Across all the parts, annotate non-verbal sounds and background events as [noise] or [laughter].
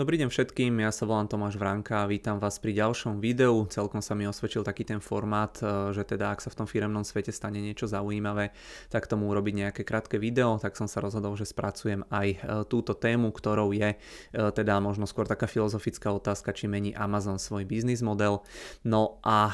Dobrý deň všetkým, ja sa volám Tomáš Vranka a vítam vás pri ďalšom videu. Celkom sa mi osvedčil taký ten formát, e, že teda ak sa v tom firemnom svete stane niečo zaujímavé, tak tomu urobiť nejaké krátke video, tak som sa rozhodol, že spracujem aj e, túto tému, ktorou je e, teda možno skôr taká filozofická otázka, či mení Amazon svoj biznis model. No a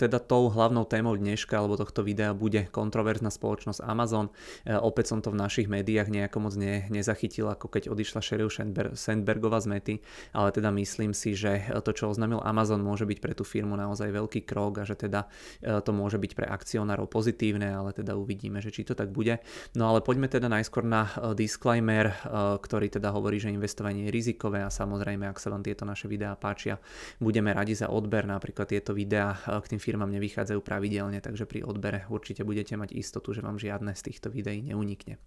teda tou hlavnou témou dneška alebo tohto videa bude kontroverzná spoločnosť Amazon. Opäť som to v našich médiách nejako moc ne, nezachytil, ako keď odišla Sheryl Sandbergová z médií Mety, ale teda myslím si, že to, čo oznámil Amazon, môže byť pre tú firmu naozaj veľký krok a že teda e, to môže byť pre akcionárov pozitívne, ale teda uvidíme, že či to tak bude. No ale poďme teda najskôr na e, disclaimer, e, ktorý teda hovorí, že investovanie je rizikové a samozrejme, ak sa vám tieto naše videá páčia, budeme radi za odber, napríklad tieto videá k tým firmám nevychádzajú pravidelne, takže pri odbere určite budete mať istotu, že vám žiadne z týchto videí neunikne.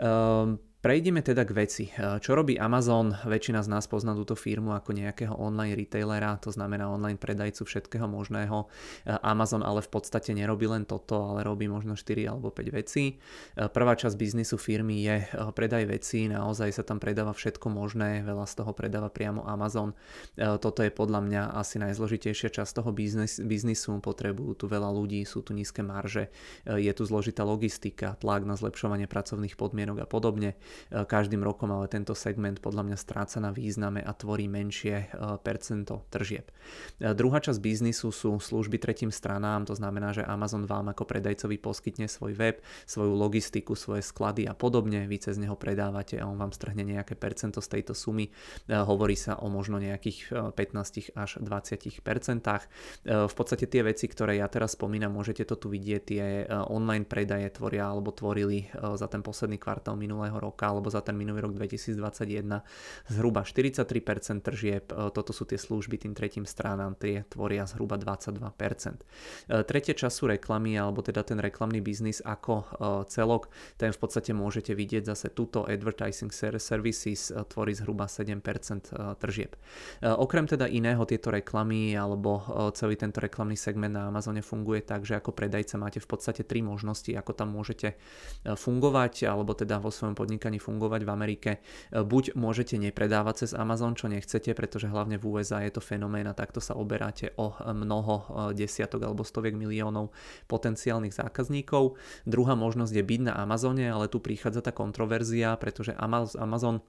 Ehm, prejdeme teda k veci. Ehm, čo robí Amazon? Väčšina z nás pozná túto firmu ako nejakého online retailera, to znamená online predajcu všetkého možného. Ehm, Amazon ale v podstate nerobí len toto, ale robí možno 4 alebo 5 vecí. Prvá časť biznisu firmy je predaj vecí, naozaj sa tam predáva všetko možné, veľa z toho predáva priamo Amazon. Toto je podľa mňa asi najzložitejšia časť toho biznis, biznisu, potrebujú tu veľa ľudí, sú tu nízke marže, je tu zložitá logistika, tlak na zlepšovanie pracovných podmienok podmienok a podobne e, každým rokom, ale tento segment podľa mňa stráca na význame a tvorí menšie e, percento tržieb. E, druhá časť biznisu sú služby tretím stranám, to znamená, že Amazon vám ako predajcovi poskytne svoj web, svoju logistiku, svoje sklady a podobne, vy cez neho predávate a on vám strhne nejaké percento z tejto sumy, hovorí sa o možno nejakých 15 až 20 percentách. V podstate tie veci, ktoré ja teraz spomínam, môžete to tu vidieť, tie online predaje tvoria alebo tvorili za ten posledný kvartál kvartál minulého roka alebo za ten minulý rok 2021 zhruba 43% tržieb, e, toto sú tie služby tým tretím stranám, tie tvoria zhruba 22%. E, tretie času reklamy alebo teda ten reklamný biznis ako e, celok, ten v podstate môžete vidieť zase tuto advertising services tvorí zhruba 7% tržieb. Okrem teda iného tieto reklamy alebo celý tento reklamný segment na Amazone funguje tak, že ako predajca máte v podstate tri možnosti, ako tam môžete fungovať alebo teda teda vo svojom podnikaní fungovať v Amerike. E, buď môžete nepredávať cez Amazon, čo nechcete, pretože hlavne v USA je to fenomén a takto sa oberáte o e, mnoho e, desiatok alebo stoviek miliónov potenciálnych zákazníkov. Druhá možnosť je byť na Amazone, ale tu prichádza tá kontroverzia, pretože Amazon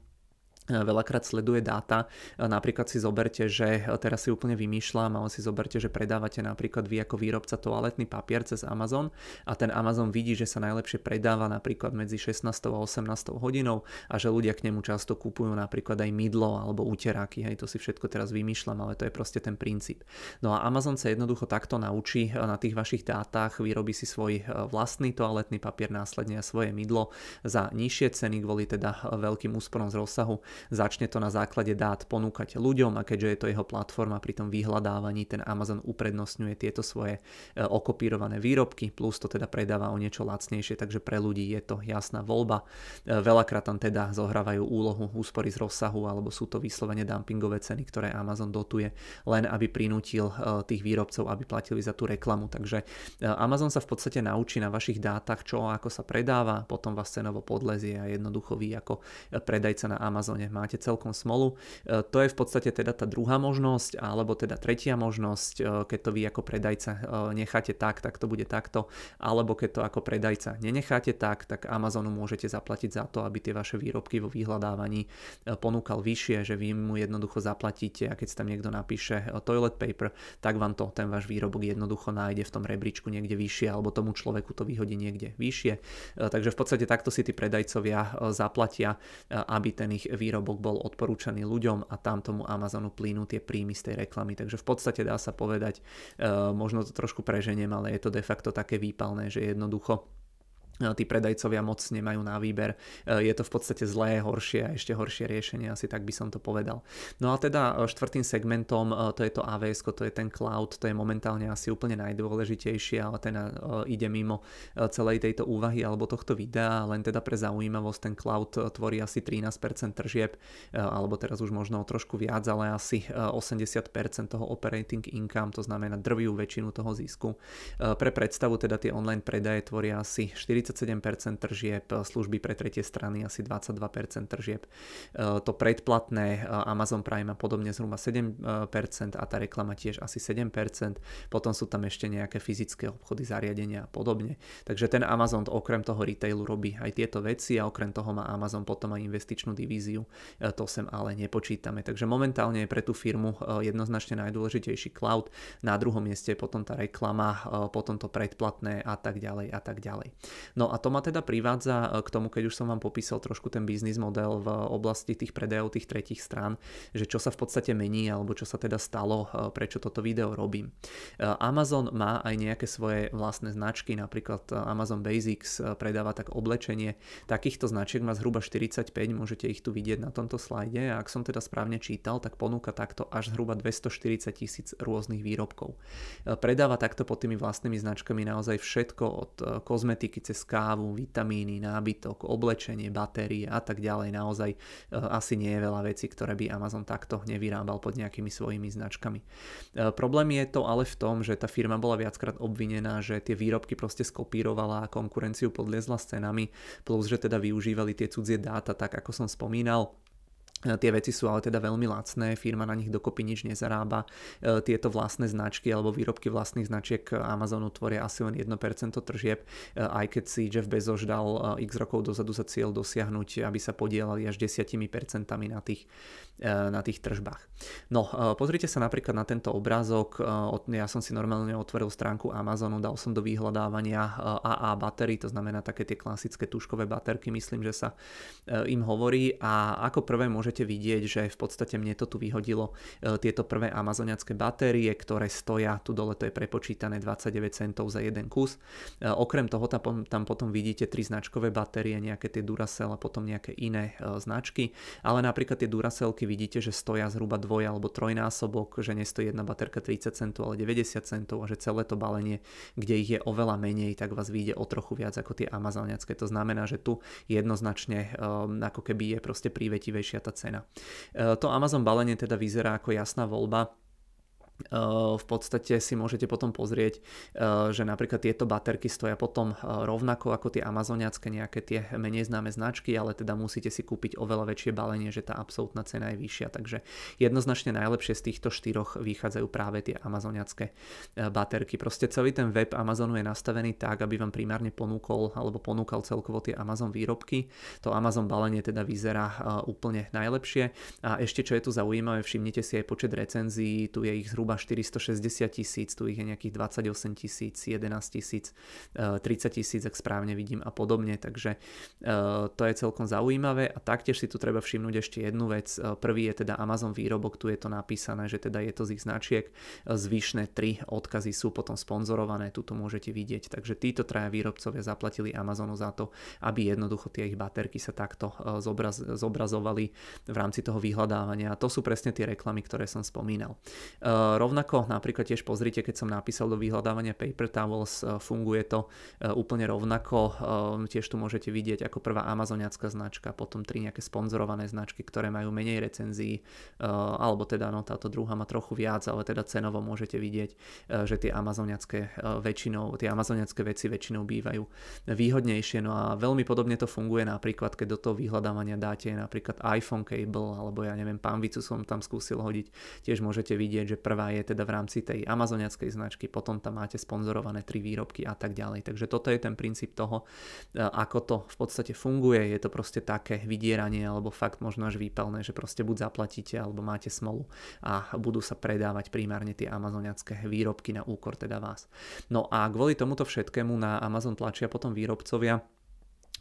E, veľakrát sleduje dáta. E, napríklad si zoberte, že e, teraz si úplne vymýšľam, ale si zoberte, že predávate napríklad vy ako výrobca toaletný papier cez Amazon a ten Amazon vidí, že sa najlepšie predáva napríklad medzi 16 a 18 hodinou a že ľudia k nemu často kupujú napríklad aj mydlo alebo uteráky. Hej, to si všetko teraz vymýšľam, ale to je proste ten princíp. No a Amazon sa jednoducho takto naučí na tých vašich dátach, vyrobí si svoj vlastný toaletný papier následne a svoje mydlo za nižšie ceny kvôli teda veľkým úsporom z rozsahu začne to na základe dát ponúkať ľuďom a keďže je to jeho platforma pri tom vyhľadávaní, ten Amazon uprednostňuje tieto svoje e, okopírované výrobky, plus to teda predáva o niečo lacnejšie, takže pre ľudí je to jasná voľba. E, veľakrát tam teda zohrávajú úlohu úspory z rozsahu alebo sú to vyslovene dumpingové ceny, ktoré Amazon dotuje, len aby prinútil e, tých výrobcov, aby platili za tú reklamu. Takže Amazon sa v podstate naučí na vašich dátach, čo ako sa predáva, potom vás cenovo podlezie a jednoducho vy ako predajca na Amazone správne, máte celkom smolu. E, to je v podstate teda tá druhá možnosť, alebo teda tretia možnosť, e, keď to vy ako predajca e, necháte tak, tak to bude takto, alebo keď to ako predajca nenecháte tak, tak Amazonu môžete zaplatiť za to, aby tie vaše výrobky vo vyhľadávaní ponúkal vyššie, že vy mu jednoducho zaplatíte a keď tam niekto napíše toilet paper, tak vám to ten váš výrobok jednoducho nájde v tom rebríčku niekde vyššie alebo tomu človeku to vyhodí niekde vyššie. Takže v podstate takto si tí predajcovia zaplatia, aby ten ich výrobok výrobok bol odporúčaný ľuďom a tam tomu Amazonu plínu tie príjmy z tej reklamy. Takže v podstate dá sa povedať, eh, možno to trošku preženiem, ale je to de facto také výpalné, že jednoducho tí predajcovia moc nemajú na výber. E, je to v podstate zlé, horšie a ešte horšie riešenie, asi tak by som to povedal. No a teda e, štvrtým segmentom, e, to je to AVS, to je ten cloud, to je momentálne asi úplne najdôležitejšie, ale ten ide mimo celej tejto úvahy alebo tohto videa, len teda pre zaujímavosť ten cloud tvorí asi 13% tržieb, alebo teraz už možno o trošku viac, ale asi 80% toho operating income, to znamená drviu väčšinu toho zisku. Pre predstavu teda tie online predaje tvoria asi 40 47% tržieb, služby pre tretie strany asi 22% tržieb. Eh, to predplatné eh, Amazon Prime a podobne zhruba 7% a tá reklama tiež asi 7%. Potom sú tam ešte nejaké fyzické obchody, zariadenia a podobne. Takže ten Amazon okrem toho retailu robí aj tieto veci a okrem toho má Amazon potom aj investičnú divíziu. Eh, to sem ale nepočítame. Takže momentálne je pre tú firmu jednoznačne najdôležitejší cloud. Na druhom mieste potom tá reklama, potom to predplatné a tak ďalej a tak ďalej. No a to ma teda privádza e, k tomu, keď už som vám popísal trošku ten biznis model v oblasti tých predajov tých tretich strán, že čo sa v podstate mení alebo čo sa teda stalo, e, prečo toto video robím. E, Amazon má aj nejaké svoje vlastné značky, napríklad Amazon Basics predáva tak oblečenie. Takýchto značiek má zhruba 45, môžete ich tu vidieť na tomto slajde a ak som teda správne čítal, tak ponúka takto až zhruba 240 tisíc rôznych výrobkov. Predáva takto pod tými vlastnými značkami naozaj všetko od kozmetiky cez kávu, vitamíny, nábytok, oblečenie, batérie a tak ďalej. Naozaj e, asi nie je veľa vecí, ktoré by Amazon takto nevyrábal pod nejakými svojimi značkami. E, problém je to ale v tom, že tá firma bola viackrát obvinená, že tie výrobky proste skopírovala a konkurenciu podliezla s cenami, plus že teda využívali tie cudzie dáta, tak ako som spomínal E, tie veci sú ale teda veľmi lacné, firma na nich dokopy nič nezarába. E, tieto vlastné značky alebo výrobky vlastných značiek Amazonu tvoria asi len 1% tržieb, e, aj keď si Jeff Bezos dal x rokov dozadu za cieľ dosiahnuť, aby sa podielali až 10% na tých, na tých tržbách. No, pozrite sa napríklad na tento obrázok. Ja som si normálne otvoril stránku Amazonu, dal som do vyhľadávania AA batery, to znamená také tie klasické tuškové baterky, myslím, že sa im hovorí. A ako prvé môžete môžete vidieť, že v podstate mne to tu vyhodilo e, tieto prvé amazoniacké batérie, ktoré stoja, tu dole to je prepočítané 29 centov za jeden kus. E, okrem toho tam, potom vidíte tri značkové batérie, nejaké tie Duracell a potom nejaké iné e, značky, ale napríklad tie Duracellky vidíte, že stoja zhruba dvoj alebo trojnásobok, že nestojí jedna baterka 30 centov, ale 90 centov a že celé to balenie, kde ich je oveľa menej, tak vás vyjde o trochu viac ako tie amazoniacké. To znamená, že tu jednoznačne ako keby je proste prívetivejšia tá cena cena. E, to Amazon balenie teda vyzerá ako jasná voľba Eh, v podstate si môžete potom pozrieť, eh, že napríklad tieto baterky stoja potom eh, rovnako ako tie amazoniacké nejaké tie menej známe značky, ale teda musíte si kúpiť oveľa väčšie balenie, že tá absolútna cena je vyššia. Takže jednoznačne najlepšie z týchto štyroch vychádzajú práve tie amazoniacké baterky. Proste celý ten web Amazonu je nastavený tak, aby vám primárne ponúkol alebo ponúkal celkovo tie Amazon výrobky. To Amazon balenie teda vyzerá úplne najlepšie. A ešte čo je tu zaujímavé, všimnite si aj počet recenzií, tu je ich zhruba zhruba 460 tisíc, tu ich je nejakých 28 tisíc, 11 tisíc, 30 eh, tisíc, ak správne vidím a podobne, takže eh, to je celkom zaujímavé a taktiež si tu treba všimnúť ešte jednu vec. Eh, prvý je teda Amazon výrobok, tu je to napísané, že teda je to z ich značiek, zvyšné tri odkazy sú potom sponzorované, tu to môžete vidieť, takže títo traja výrobcovia zaplatili Amazonu za to, aby jednoducho tie ich baterky sa takto zobraz, zobrazovali v rámci toho vyhľadávania a to sú presne tie reklamy, ktoré som spomínal. Rovnako napríklad tiež pozrite, keď som napísal do vyhľadávania paper towels, e, funguje to e, úplne rovnako. E, tiež tu môžete vidieť ako prvá amazoniacká značka, potom tri nejaké sponzorované značky, ktoré majú menej recenzií, alebo teda no, táto druhá má trochu viac, ale teda cenovo môžete vidieť, že tie amazoniacké väčšinou, tie amazoniacké veci väčšinou bývajú výhodnejšie. No a veľmi podobne to funguje napríklad, keď do toho vyhľadávania dáte napríklad iPhone cable, alebo ja neviem, pánvicu som tam skúsil hodiť, tiež môžete vidieť, že prvá ktorá je teda v rámci tej amazoniackej značky, potom tam máte sponzorované tri výrobky a tak ďalej. Takže toto je ten princíp toho, e, ako to v podstate funguje. Je to proste také vydieranie alebo fakt možno až výpalné, že proste buď zaplatíte alebo máte smolu a budú sa predávať primárne tie amazoniacké výrobky na úkor teda vás. No a kvôli tomuto všetkému na Amazon tlačia potom výrobcovia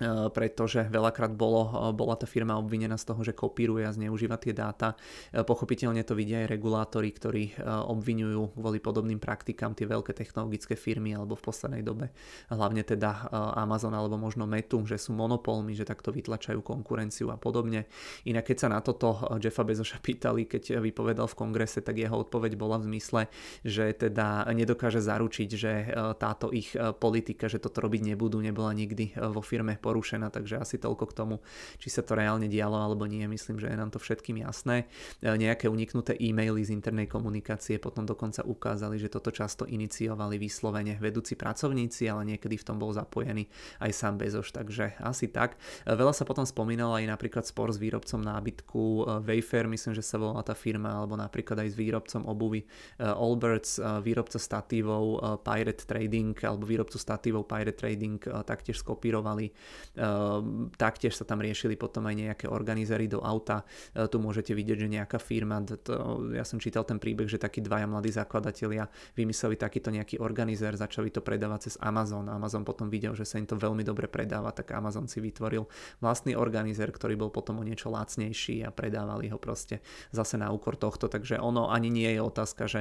Eh, pretože veľakrát bolo, eh, bola tá firma obvinená z toho, že kopíruje a zneužíva tie dáta. Eh, pochopiteľne to vidia aj regulátori, ktorí obvinujú kvôli podobným praktikám tie veľké technologické firmy alebo v poslednej dobe hlavne teda Amazon alebo možno Metu, že sú monopolmi, že takto vytlačajú konkurenciu a podobne. Inak keď sa na toto Jeffa Bezoša [laughs] pýtali, keď vypovedal v kongrese, tak jeho odpoveď bola v zmysle, že teda nedokáže zaručiť, že táto ich politika, že toto robiť nebudú, nebola nikdy vo firme porušená, takže asi toľko k tomu, či sa to reálne dialo alebo nie. Myslím, že je nám to všetkým jasné. E, nejaké uniknuté e-maily z internej komunikácie potom dokonca ukázali, že toto často iniciovali vyslovene vedúci pracovníci, ale niekedy v tom bol zapojený aj sám Bezoš, takže asi tak. E, veľa sa potom spomínalo aj napríklad spor s výrobcom nábytku e, Wayfair, myslím, že sa volá tá firma, alebo napríklad aj s výrobcom obuvy Allbirds, výrobca statívov Pirate Trading alebo výrobcu statívov Pirate Trading taktiež skopírovali Ehm, taktiež sa tam riešili potom aj nejaké organizery do auta. Ehm, tu môžete vidieť, že nejaká firma, to, ja som čítal ten príbeh, že takí dvaja mladí zakladatelia vymysleli takýto nejaký organizer, začali to predávať cez Amazon. Amazon potom videl, že sa im to veľmi dobre predáva, tak Amazon si vytvoril vlastný organizer, ktorý bol potom o niečo lacnejší a predávali ho proste zase na úkor tohto. Takže ono ani nie je otázka, že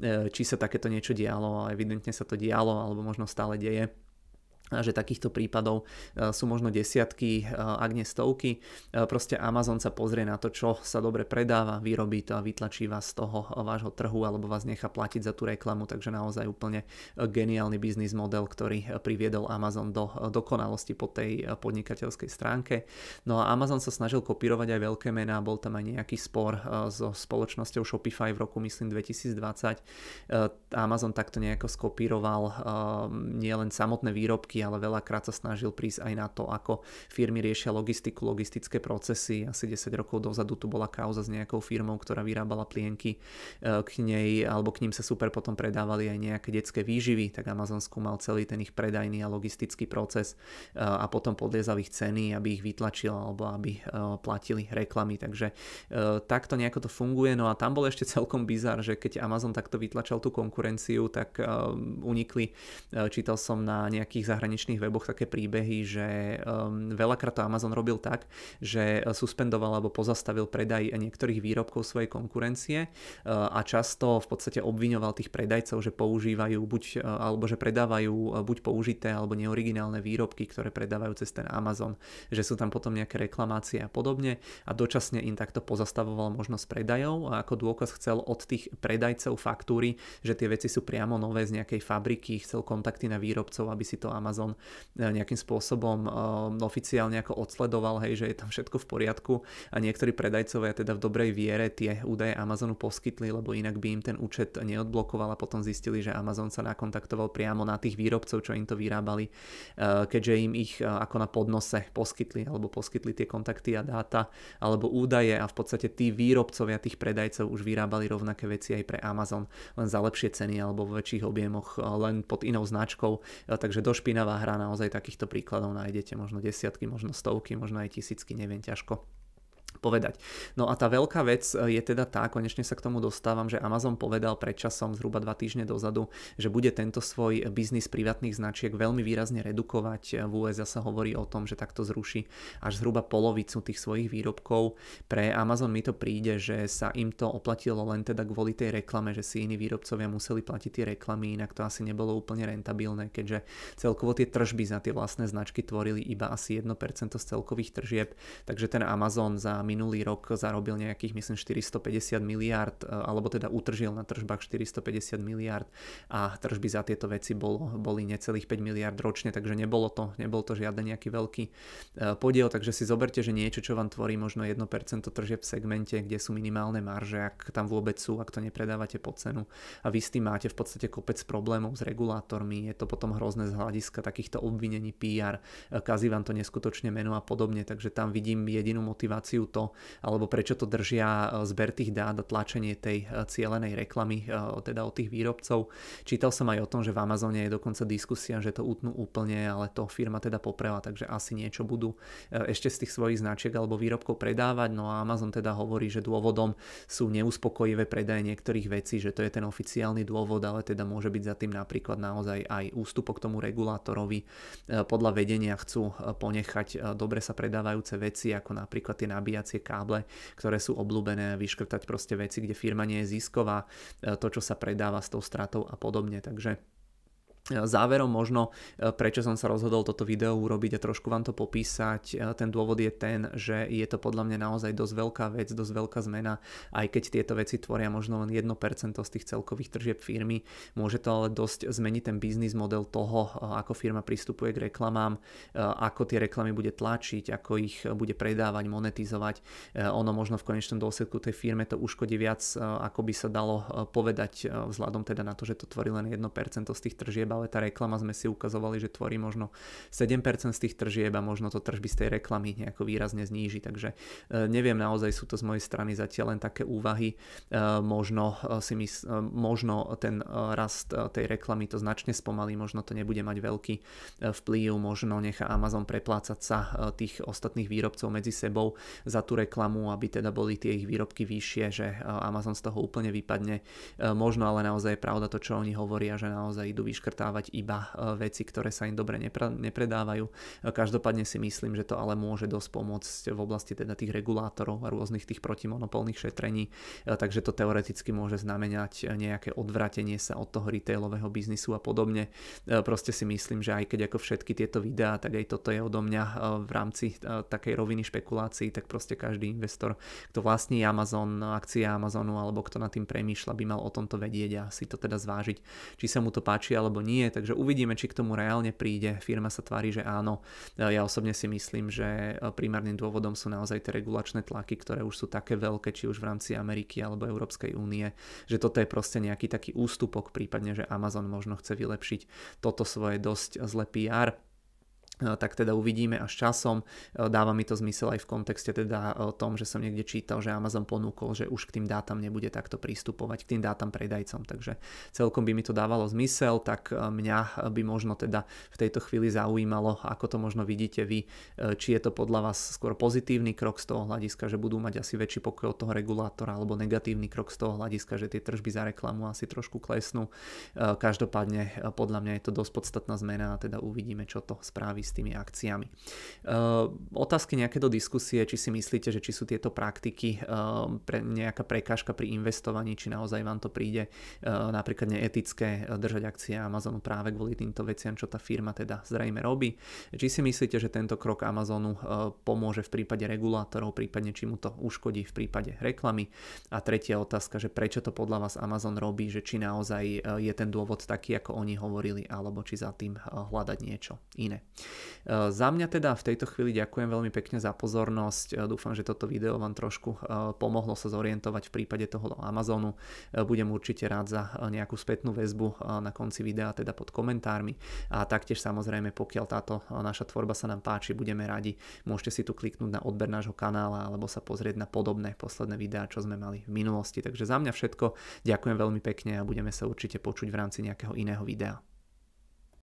ehm, či sa takéto niečo dialo, ale evidentne sa to dialo alebo možno stále deje že takýchto prípadov e, sú možno desiatky, e, ak nie stovky. E, proste Amazon sa pozrie na to, čo sa dobre predáva, vyrobí to a vytlačí vás z toho vášho trhu alebo vás nechá platiť za tú reklamu, takže naozaj úplne geniálny biznis model, ktorý priviedol Amazon do dokonalosti po tej podnikateľskej stránke. No a Amazon sa snažil kopírovať aj veľké mená, bol tam aj nejaký spor so spoločnosťou Shopify v roku myslím 2020. Amazon takto nejako skopíroval nielen samotné výrobky, ale veľakrát sa snažil prísť aj na to, ako firmy riešia logistiku, logistické procesy. Asi 10 rokov dozadu tu bola kauza s nejakou firmou, ktorá vyrábala plienky e, k nej, alebo k ním sa super potom predávali aj nejaké detské výživy, tak Amazon skúmal celý ten ich predajný a logistický proces e, a potom podliezal ich ceny, aby ich vytlačil alebo aby e, platili reklamy. Takže takto nejako to funguje. No a tam bol ešte celkom bizar, že keď Amazon takto vytlačal tú konkurenciu, tak unikli, čítal som na nejakých zahraničných zahraničných weboch také príbehy, že um, veľakrát to Amazon robil tak, že uh, suspendoval alebo pozastavil predaj niektorých výrobkov svojej konkurencie uh, a často v podstate obviňoval tých predajcov, že používajú buď, uh, alebo že predávajú uh, buď použité alebo neoriginálne výrobky, ktoré predávajú cez ten Amazon, že sú tam potom nejaké reklamácie a podobne a dočasne im takto pozastavoval možnosť predajov a ako dôkaz chcel od tých predajcov faktúry, že tie veci sú priamo nové z nejakej fabriky, chcel kontakty na výrobcov, aby si to Amazon Amazon e, nejakým spôsobom e, oficiálne ako odsledoval, hej, že je tam všetko v poriadku a niektorí predajcovia teda v dobrej viere tie údaje Amazonu poskytli, lebo inak by im ten účet neodblokoval a potom zistili, že Amazon sa nakontaktoval priamo na tých výrobcov, čo im to vyrábali, e, keďže im ich ako na podnose poskytli alebo poskytli tie kontakty a dáta alebo údaje a v podstate tí výrobcovia tých predajcov už vyrábali rovnaké veci aj pre Amazon, len za lepšie ceny alebo vo väčších objemoch, len pod inou značkou, takže do špina špinavá hra, naozaj takýchto príkladov nájdete možno desiatky, možno stovky, možno aj tisícky, neviem ťažko povedať. No a tá veľká vec e, je teda tá, konečne sa k tomu dostávam, že Amazon povedal pred časom zhruba dva týždne dozadu, že bude tento svoj biznis privátnych značiek veľmi výrazne redukovať. E, v USA sa hovorí o tom, že takto zruší až zhruba polovicu tých svojich výrobkov. Pre Amazon mi to príde, že sa im to oplatilo len teda kvôli tej reklame, že si iní výrobcovia museli platiť tie reklamy, inak to asi nebolo úplne rentabilné, keďže celkovo tie tržby za tie vlastné značky tvorili iba asi 1% z celkových tržieb, takže ten Amazon za minulý rok zarobil nejakých myslím 450 miliard e, alebo teda utržil na tržbách 450 miliard a tržby za tieto veci bolo, boli necelých 5 miliard ročne, takže nebolo to, nebol to žiaden nejaký veľký e, podiel, takže si zoberte, že niečo, čo vám tvorí možno 1% tržieb v segmente, kde sú minimálne marže, ak tam vôbec sú, ak to nepredávate po cenu a vy s tým máte v podstate kopec problémov s regulátormi, je to potom hrozné z hľadiska takýchto obvinení PR, e, kazí vám to neskutočne meno a podobne, takže tam vidím jedinú motiváciu to, alebo prečo to držia e, zber tých dát a tlačenie tej e, cielenej reklamy e, teda od tých výrobcov. Čítal som aj o tom, že v Amazone je dokonca diskusia, že to utnú úplne, ale to firma teda poprela, takže asi niečo budú ešte z tých svojich značiek alebo výrobkov predávať. No a Amazon teda hovorí, že dôvodom sú neuspokojivé predaje niektorých vecí, že to je ten oficiálny dôvod, ale teda môže byť za tým napríklad naozaj aj ústupok tomu regulátorovi. Podľa vedenia chcú ponechať dobre sa predávajúce veci, ako napríklad tie nabíjať vyvíjacie káble, ktoré sú oblúbené, vyškrtať proste veci, kde firma nie je zisková, e, to, čo sa predáva s tou stratou a podobne. Takže Záverom možno, e, prečo som sa rozhodol toto video urobiť a trošku vám to popísať, e, ten dôvod je ten, že je to podľa mňa naozaj dosť veľká vec, dosť veľká zmena, aj keď tieto veci tvoria možno len 1% z tých celkových tržieb firmy, môže to ale dosť zmeniť ten biznis model toho, e, ako firma pristupuje k reklamám, ako tie reklamy bude tlačiť, ako ich bude predávať, monetizovať. Ono možno v konečnom dôsledku tej firme to uškodí viac, ako by sa dalo povedať vzhľadom teda na to, že to tvorí len 1% z tých tržieb, ale tá reklama sme si ukazovali, že tvorí možno 7% z tých tržieb a možno to tržby z tej reklamy nejako výrazne zníži. Takže e, neviem, naozaj sú to z mojej strany zatiaľ len také úvahy. E, možno, e, si mys- možno ten rast tej reklamy to značne spomalí, možno to nebude mať veľký vplyv, možno nechá Amazon preplácať sa tých ostatných výrobcov medzi sebou za tú reklamu, aby teda boli tie ich výrobky vyššie, že Amazon z toho úplne vypadne. Možno ale naozaj je pravda to, čo oni hovoria, že naozaj idú vyškrtať stretávať iba e, veci, ktoré sa im dobre nepredávajú. E, každopádne si myslím, že to ale môže dosť pomôcť v oblasti teda tých regulátorov a rôznych tých protimonopolných šetrení, e, takže to teoreticky môže znamenať nejaké odvratenie sa od toho retailového biznisu a podobne. Proste si myslím, že aj keď ako všetky tieto videá, tak aj toto je odo mňa v rámci takej roviny špekulácií, tak proste každý investor, kto vlastní Amazon, akcie Amazonu alebo kto nad tým premýšľa, by mal o tomto vedieť a si to teda zvážiť, či sa mu to páči alebo nie nie, takže uvidíme, či k tomu reálne príde. Firma sa tvári, že áno. E, ja osobne si myslím, že e, primárnym dôvodom sú naozaj tie regulačné tlaky, ktoré už sú také veľké, či už v rámci Ameriky alebo Európskej únie, že toto je proste nejaký taký ústupok, prípadne, že Amazon možno chce vylepšiť toto svoje dosť zlé PR E, tak teda uvidíme až časom. E, dáva mi to zmysel aj v kontexte teda o e, tom, že som niekde čítal, že Amazon ponúkol, že už k tým dátam nebude takto prístupovať, k tým dátam predajcom, takže celkom by mi to dávalo zmysel, tak mňa by možno teda v tejto chvíli zaujímalo, ako to možno vidíte vy, či je to podľa vás skôr pozitívny krok z toho hľadiska, že budú mať asi väčší pokoj od toho regulátora, alebo negatívny krok z toho hľadiska, že tie tržby za reklamu asi trošku klesnú. Každopádne podľa mňa je to dosť podstatná zmena a teda uvidíme, čo to spraví s tými akciami. Ehm, otázky nejaké do diskusie, či si myslíte, že či sú tieto praktiky ehm, pre nejaká prekážka pri investovaní, či naozaj vám to príde ehm, napríklad neetické eh, držať akcie Amazonu práve kvôli týmto veciam, čo tá firma teda zrejme robí. Či si myslíte, že tento krok Amazonu pomôže v prípade regulátorov, prípadne či mu to uškodí v prípade reklamy. A tretia otázka, že prečo to podľa vás Amazon robí, že či naozaj eh, je ten dôvod taký, ako oni hovorili, alebo či za tým eh, hľadať niečo iné. E, za mňa teda v tejto chvíli ďakujem veľmi pekne za pozornosť. E, dúfam, že toto video vám trošku e, pomohlo sa zorientovať v prípade toho Amazonu. Budem určite rád za nejakú spätnú väzbu na konci videa, teda pod komentármi. A taktiež samozrejme, pokiaľ táto naša tvorba sa nám páči, budeme radi. Môžete si tu kliknúť na odber nášho kanála alebo sa pozrieť na podobné posledné videá, čo sme mali v minulosti. Takže za mňa všetko. Ďakujem veľmi pekne a budeme sa určite počuť v rámci nejakého iného videa.